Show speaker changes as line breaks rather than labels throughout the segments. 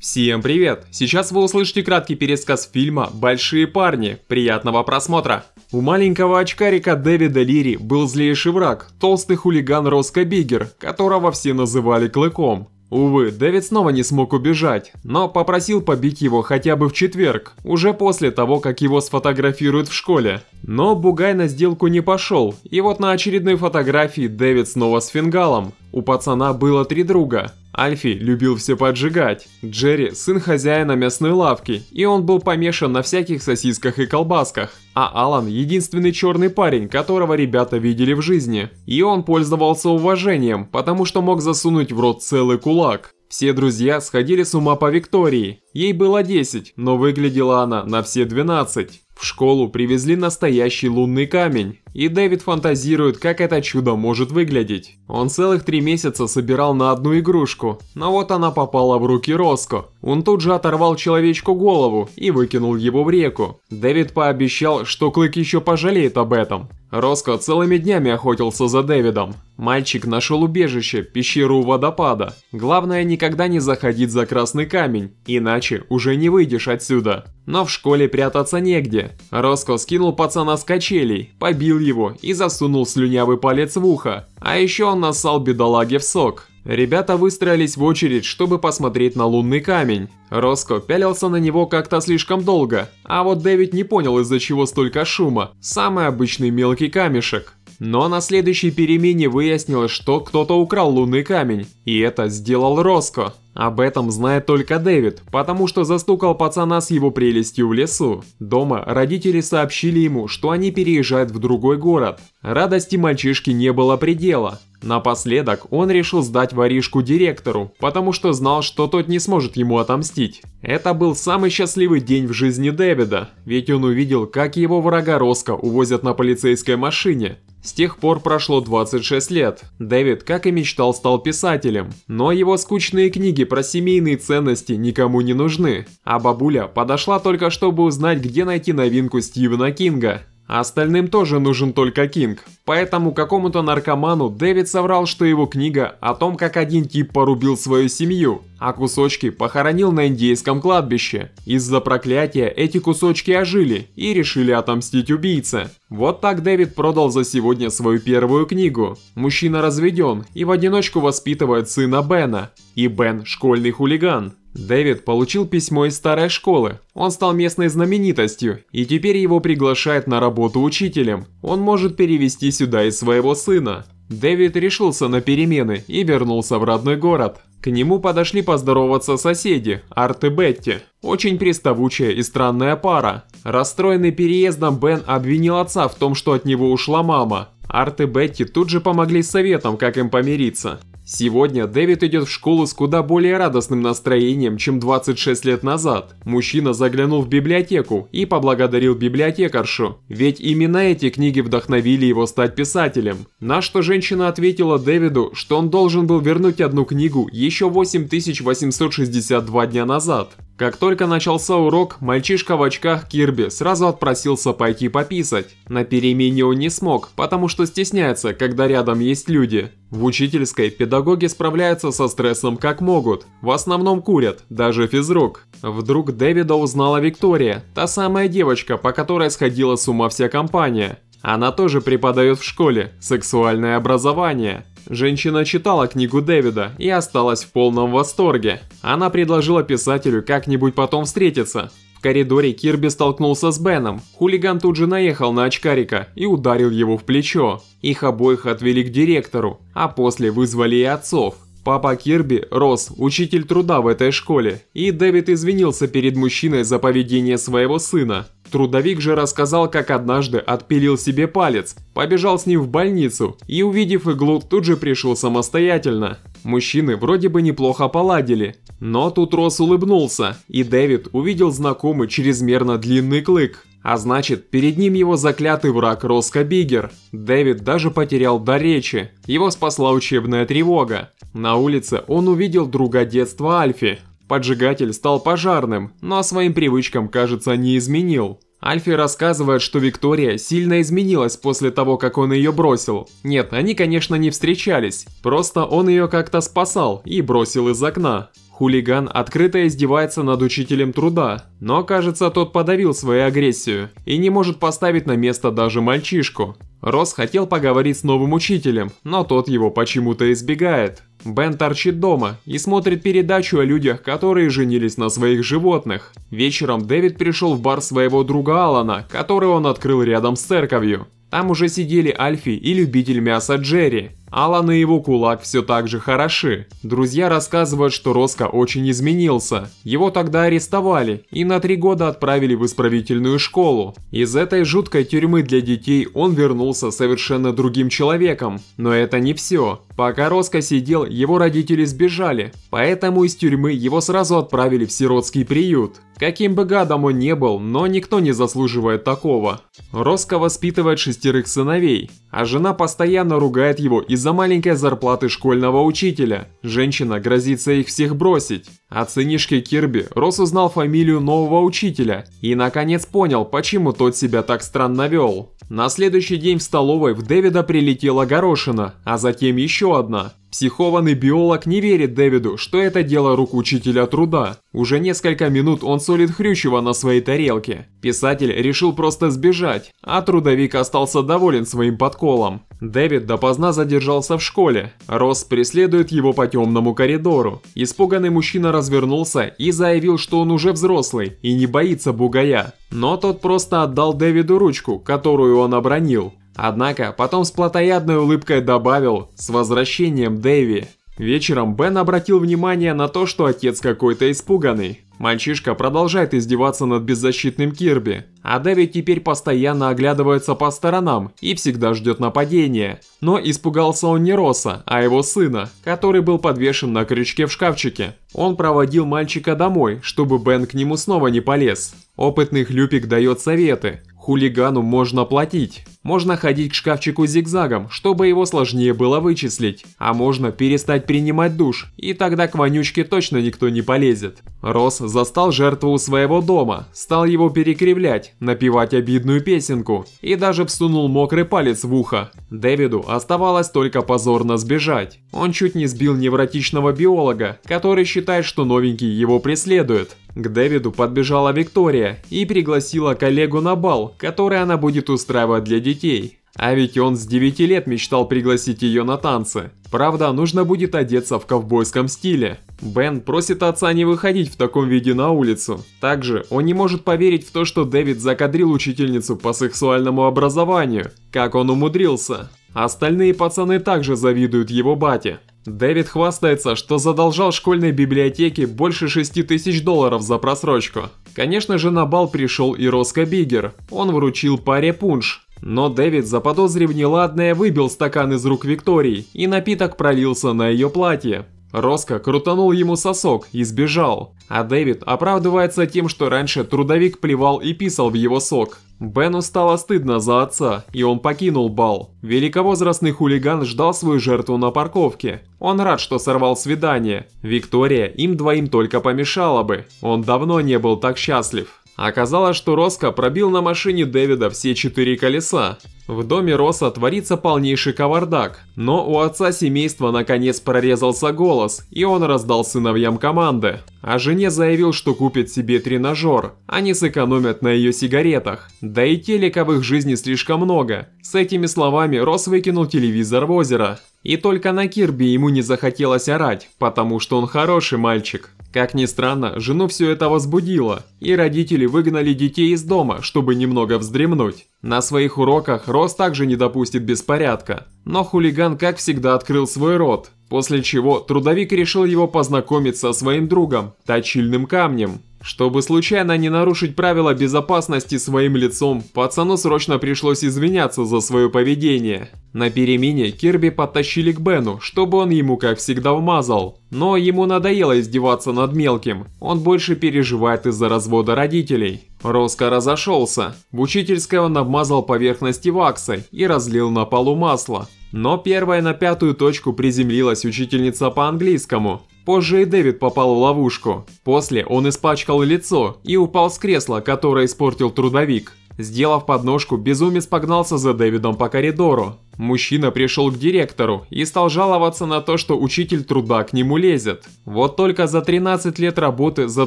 Всем привет! Сейчас вы услышите краткий пересказ фильма «Большие парни». Приятного просмотра! У маленького очкарика Дэвида Лири был злейший враг, толстый хулиган Роско Биггер, которого все называли Клыком. Увы, Дэвид снова не смог убежать, но попросил побить его хотя бы в четверг, уже после того, как его сфотографируют в школе. Но Бугай на сделку не пошел, и вот на очередной фотографии Дэвид снова с фингалом. У пацана было три друга. Альфи любил все поджигать, Джерри – сын хозяина мясной лавки, и он был помешан на всяких сосисках и колбасках, а Алан – единственный черный парень, которого ребята видели в жизни. И он пользовался уважением, потому что мог засунуть в рот целый кулак. Все друзья сходили с ума по Виктории. Ей было 10, но выглядела она на все 12. В школу привезли настоящий лунный камень, и Дэвид фантазирует, как это чудо может выглядеть. Он целых три месяца собирал на одну игрушку, но вот она попала в руки Роско. Он тут же оторвал человечку голову и выкинул его в реку. Дэвид пообещал, что Клык еще пожалеет об этом. Роско целыми днями охотился за Дэвидом. Мальчик нашел убежище, пещеру водопада. Главное никогда не заходить за красный камень, иначе уже не выйдешь отсюда. Но в школе прятаться негде, Роско скинул пацана с качелей, побил его и засунул слюнявый палец в ухо. А еще он нассал бедолаге в сок. Ребята выстроились в очередь, чтобы посмотреть на лунный камень. Роско пялился на него как-то слишком долго, а вот Дэвид не понял из-за чего столько шума. Самый обычный мелкий камешек. Но на следующей перемене выяснилось, что кто-то украл лунный камень, и это сделал Роско. Об этом знает только Дэвид, потому что застукал пацана с его прелестью в лесу. Дома родители сообщили ему, что они переезжают в другой город. Радости мальчишки не было предела. Напоследок он решил сдать воришку директору, потому что знал, что тот не сможет ему отомстить. Это был самый счастливый день в жизни Дэвида, ведь он увидел, как его врага Роско увозят на полицейской машине. С тех пор прошло 26 лет. Дэвид, как и мечтал, стал писателем, но его скучные книги про семейные ценности никому не нужны. А бабуля подошла только чтобы узнать, где найти новинку Стивена Кинга, а остальным тоже нужен только Кинг. Поэтому какому-то наркоману Дэвид соврал, что его книга о том, как один тип порубил свою семью, а кусочки похоронил на индейском кладбище. Из-за проклятия эти кусочки ожили и решили отомстить убийце. Вот так Дэвид продал за сегодня свою первую книгу. Мужчина разведен и в одиночку воспитывает сына Бена. И Бен – школьный хулиган. Дэвид получил письмо из старой школы. Он стал местной знаменитостью, и теперь его приглашают на работу учителем. Он может перевести сюда и своего сына. Дэвид решился на перемены и вернулся в родной город. К нему подошли поздороваться соседи, Арт и Бетти. Очень приставучая и странная пара. Расстроенный переездом, Бен обвинил отца в том, что от него ушла мама. Арт и Бетти тут же помогли советом, как им помириться. Сегодня Дэвид идет в школу с куда более радостным настроением, чем 26 лет назад. Мужчина заглянул в библиотеку и поблагодарил библиотекаршу, ведь именно эти книги вдохновили его стать писателем. На что женщина ответила Дэвиду, что он должен был вернуть одну книгу еще 8862 дня назад. Как только начался урок, мальчишка в очках Кирби сразу отпросился пойти пописать. На перемене он не смог, потому что стесняется, когда рядом есть люди. В учительской педагоги справляются со стрессом как могут. В основном курят, даже физрук. Вдруг Дэвида узнала Виктория, та самая девочка, по которой сходила с ума вся компания. Она тоже преподает в школе, сексуальное образование. Женщина читала книгу Дэвида и осталась в полном восторге. Она предложила писателю как-нибудь потом встретиться. В коридоре Кирби столкнулся с Беном. Хулиган тут же наехал на очкарика и ударил его в плечо. Их обоих отвели к директору, а после вызвали и отцов – Папа Кирби рос, учитель труда в этой школе, и Дэвид извинился перед мужчиной за поведение своего сына. Трудовик же рассказал, как однажды отпилил себе палец, побежал с ним в больницу и, увидев иглу, тут же пришел самостоятельно. Мужчины вроде бы неплохо поладили, но тут Рос улыбнулся, и Дэвид увидел знакомый чрезмерно длинный клык. А значит, перед ним его заклятый враг Роско Бигер. Дэвид даже потерял до речи, его спасла учебная тревога. На улице он увидел друга детства Альфи. Поджигатель стал пожарным, но своим привычкам, кажется, не изменил. Альфи рассказывает, что Виктория сильно изменилась после того, как он ее бросил. Нет, они, конечно, не встречались, просто он ее как-то спасал и бросил из окна. Хулиган открыто издевается над учителем труда, но кажется тот подавил свою агрессию и не может поставить на место даже мальчишку. Рос хотел поговорить с новым учителем, но тот его почему-то избегает. Бен торчит дома и смотрит передачу о людях, которые женились на своих животных. Вечером Дэвид пришел в бар своего друга Алана, который он открыл рядом с церковью. Там уже сидели Альфи и любитель мяса Джерри. Алан и его кулак все так же хороши. Друзья рассказывают, что Роско очень изменился. Его тогда арестовали и на три года отправили в исправительную школу. Из этой жуткой тюрьмы для детей он вернулся совершенно другим человеком. Но это не все. Пока Роско сидел, его родители сбежали, поэтому из тюрьмы его сразу отправили в сиротский приют. Каким бы гадом он не был, но никто не заслуживает такого. Роско воспитывает шестерых сыновей. А жена постоянно ругает его из-за маленькой зарплаты школьного учителя. Женщина грозится их всех бросить. О сынишки Кирби рос узнал фамилию нового учителя и наконец понял, почему тот себя так странно вел. На следующий день в столовой в Дэвида прилетела горошина, а затем еще одна. Психованный биолог не верит Дэвиду, что это дело рук учителя труда. Уже несколько минут он солит хрючево на своей тарелке. Писатель решил просто сбежать, а трудовик остался доволен своим подколом. Дэвид допоздна задержался в школе. Росс преследует его по темному коридору. Испуганный мужчина развернулся и заявил, что он уже взрослый и не боится бугая. Но тот просто отдал Дэвиду ручку, которую он обронил. Однако потом с плотоядной улыбкой добавил «С возвращением, Дэви!». Вечером Бен обратил внимание на то, что отец какой-то испуганный. Мальчишка продолжает издеваться над беззащитным Кирби, а Дэви теперь постоянно оглядывается по сторонам и всегда ждет нападения. Но испугался он не Роса, а его сына, который был подвешен на крючке в шкафчике. Он проводил мальчика домой, чтобы Бен к нему снова не полез. Опытный Хлюпик дает советы, хулигану можно платить. Можно ходить к шкафчику зигзагом, чтобы его сложнее было вычислить, а можно перестать принимать душ, и тогда к вонючке точно никто не полезет. Рос застал жертву у своего дома, стал его перекривлять, напевать обидную песенку и даже всунул мокрый палец в ухо. Дэвиду оставалось только позорно сбежать. Он чуть не сбил невротичного биолога, который считает, что новенький его преследует. К Дэвиду подбежала Виктория и пригласила коллегу на бал, который она будет устраивать для детей. А ведь он с 9 лет мечтал пригласить ее на танцы. Правда, нужно будет одеться в ковбойском стиле. Бен просит отца не выходить в таком виде на улицу. Также он не может поверить в то, что Дэвид закадрил учительницу по сексуальному образованию. Как он умудрился? Остальные пацаны также завидуют его бате. Дэвид хвастается, что задолжал школьной библиотеке больше 6 тысяч долларов за просрочку. Конечно же, на бал пришел и Роско Бигер. Он вручил паре пунш. Но Дэвид, заподозрив неладное, выбил стакан из рук Виктории, и напиток пролился на ее платье. Роско крутанул ему сосок и сбежал, а Дэвид оправдывается тем, что раньше трудовик плевал и писал в его сок. Бену стало стыдно за отца, и он покинул бал. Великовозрастный хулиган ждал свою жертву на парковке. Он рад, что сорвал свидание. Виктория им двоим только помешала бы. Он давно не был так счастлив. А оказалось, что Роско пробил на машине Дэвида все четыре колеса. В доме Роса творится полнейший кавардак, но у отца семейства наконец прорезался голос, и он раздал сыновьям команды. А жене заявил, что купит себе тренажер, они сэкономят на ее сигаретах. Да и телека в их жизни слишком много. С этими словами Рос выкинул телевизор в озеро. И только на Кирби ему не захотелось орать, потому что он хороший мальчик. Как ни странно, жену все это возбудило, и родители выгнали детей из дома, чтобы немного вздремнуть. На своих уроках Рос также не допустит беспорядка, но хулиган как всегда открыл свой рот, После чего трудовик решил его познакомить со своим другом, точильным камнем. Чтобы случайно не нарушить правила безопасности своим лицом, пацану срочно пришлось извиняться за свое поведение. На перемене Кирби подтащили к Бену, чтобы он ему как всегда вмазал. Но ему надоело издеваться над мелким, он больше переживает из-за развода родителей. Роско разошелся. В учительской он обмазал поверхности ваксой и разлил на полу масло. Но первая на пятую точку приземлилась учительница по английскому. Позже и Дэвид попал в ловушку. После он испачкал лицо и упал с кресла, которое испортил трудовик. Сделав подножку, безумец погнался за Дэвидом по коридору. Мужчина пришел к директору и стал жаловаться на то, что учитель труда к нему лезет. Вот только за 13 лет работы за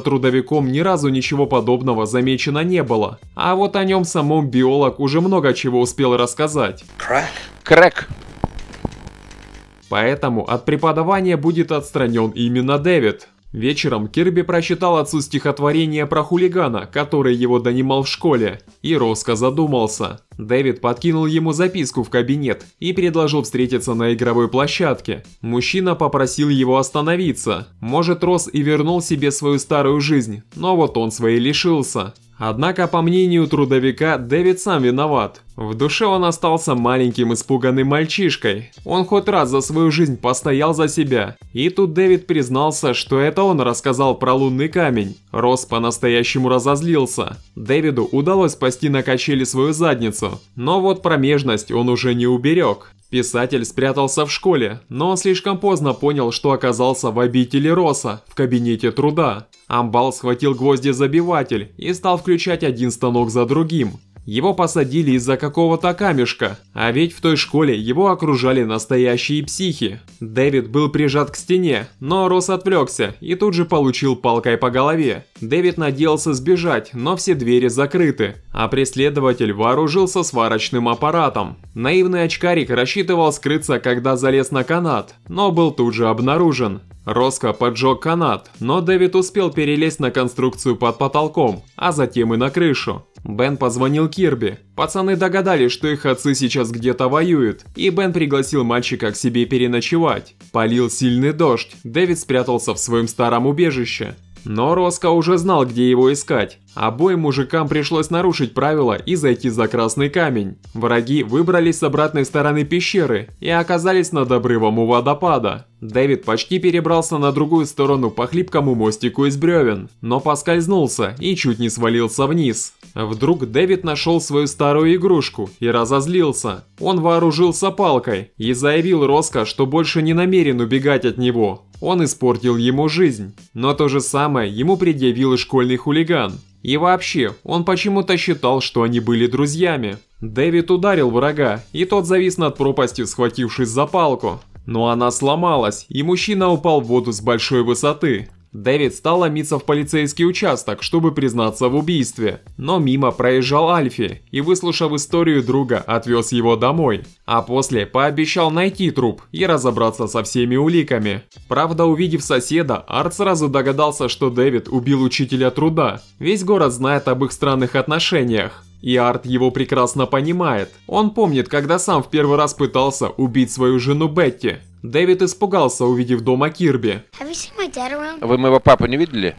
трудовиком ни разу ничего подобного замечено не было. А вот о нем самом биолог уже много чего успел рассказать. Крэк. Крэк. Поэтому от преподавания будет отстранен именно Дэвид. Вечером Кирби прочитал отцу стихотворение про хулигана, который его донимал в школе, и Роско задумался. Дэвид подкинул ему записку в кабинет и предложил встретиться на игровой площадке. Мужчина попросил его остановиться. Может, Рос и вернул себе свою старую жизнь, но вот он своей лишился. Однако, по мнению трудовика, Дэвид сам виноват. В душе он остался маленьким испуганным мальчишкой. Он хоть раз за свою жизнь постоял за себя. И тут Дэвид признался, что это он рассказал про лунный камень. Рос по-настоящему разозлился. Дэвиду удалось спасти на качели свою задницу, страницу. Но вот промежность он уже не уберег. Писатель спрятался в школе, но он слишком поздно понял, что оказался в обители Роса, в кабинете труда. Амбал схватил гвозди-забиватель и стал включать один станок за другим. Его посадили из-за какого-то камешка, а ведь в той школе его окружали настоящие психи. Дэвид был прижат к стене, но Рос отвлекся и тут же получил палкой по голове. Дэвид надеялся сбежать, но все двери закрыты, а преследователь вооружился сварочным аппаратом. Наивный очкарик рассчитывал скрыться, когда залез на канат, но был тут же обнаружен. Роско поджег канат, но Дэвид успел перелезть на конструкцию под потолком, а затем и на крышу. Бен позвонил Кирби. Пацаны догадались, что их отцы сейчас где-то воюют, и Бен пригласил мальчика к себе переночевать. Полил сильный дождь, Дэвид спрятался в своем старом убежище. Но Роско уже знал, где его искать, Обоим мужикам пришлось нарушить правила и зайти за красный камень. Враги выбрались с обратной стороны пещеры и оказались над обрывом у водопада. Дэвид почти перебрался на другую сторону по хлипкому мостику из бревен, но поскользнулся и чуть не свалился вниз. Вдруг Дэвид нашел свою старую игрушку и разозлился. Он вооружился палкой и заявил Роско, что больше не намерен убегать от него. Он испортил ему жизнь, но то же самое ему предъявил и школьный хулиган. И вообще, он почему-то считал, что они были друзьями. Дэвид ударил врага, и тот завис над пропастью, схватившись за палку. Но она сломалась, и мужчина упал в воду с большой высоты. Дэвид стал ломиться в полицейский участок, чтобы признаться в убийстве. Но мимо проезжал Альфи и, выслушав историю друга, отвез его домой. А после пообещал найти труп и разобраться со всеми уликами. Правда, увидев соседа, Арт сразу догадался, что Дэвид убил учителя труда. Весь город знает об их странных отношениях. И Арт его прекрасно понимает. Он помнит, когда сам в первый раз пытался убить свою жену Бетти. Дэвид испугался, увидев дома Кирби. А вы моего папу не видели?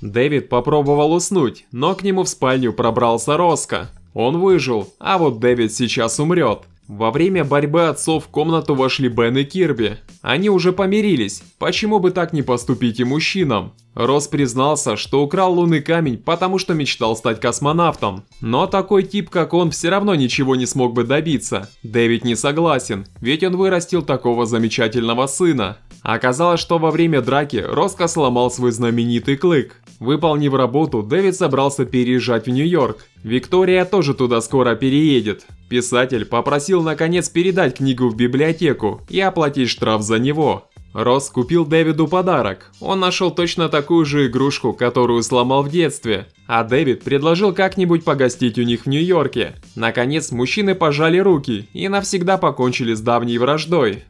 Дэвид попробовал уснуть, но к нему в спальню пробрался Роско. Он выжил, а вот Дэвид сейчас умрет. Во время борьбы отцов в комнату вошли Бен и Кирби. Они уже помирились, почему бы так не поступить и мужчинам? Рос признался, что украл лунный камень, потому что мечтал стать космонавтом. Но такой тип, как он, все равно ничего не смог бы добиться. Дэвид не согласен, ведь он вырастил такого замечательного сына. Оказалось, что во время драки Роско сломал свой знаменитый клык. Выполнив работу, Дэвид собрался переезжать в Нью-Йорк. Виктория тоже туда скоро переедет. Писатель попросил наконец передать книгу в библиотеку и оплатить штраф за него. Росс купил Дэвиду подарок. Он нашел точно такую же игрушку, которую сломал в детстве. А Дэвид предложил как-нибудь погостить у них в Нью-Йорке. Наконец, мужчины пожали руки и навсегда покончили с давней враждой.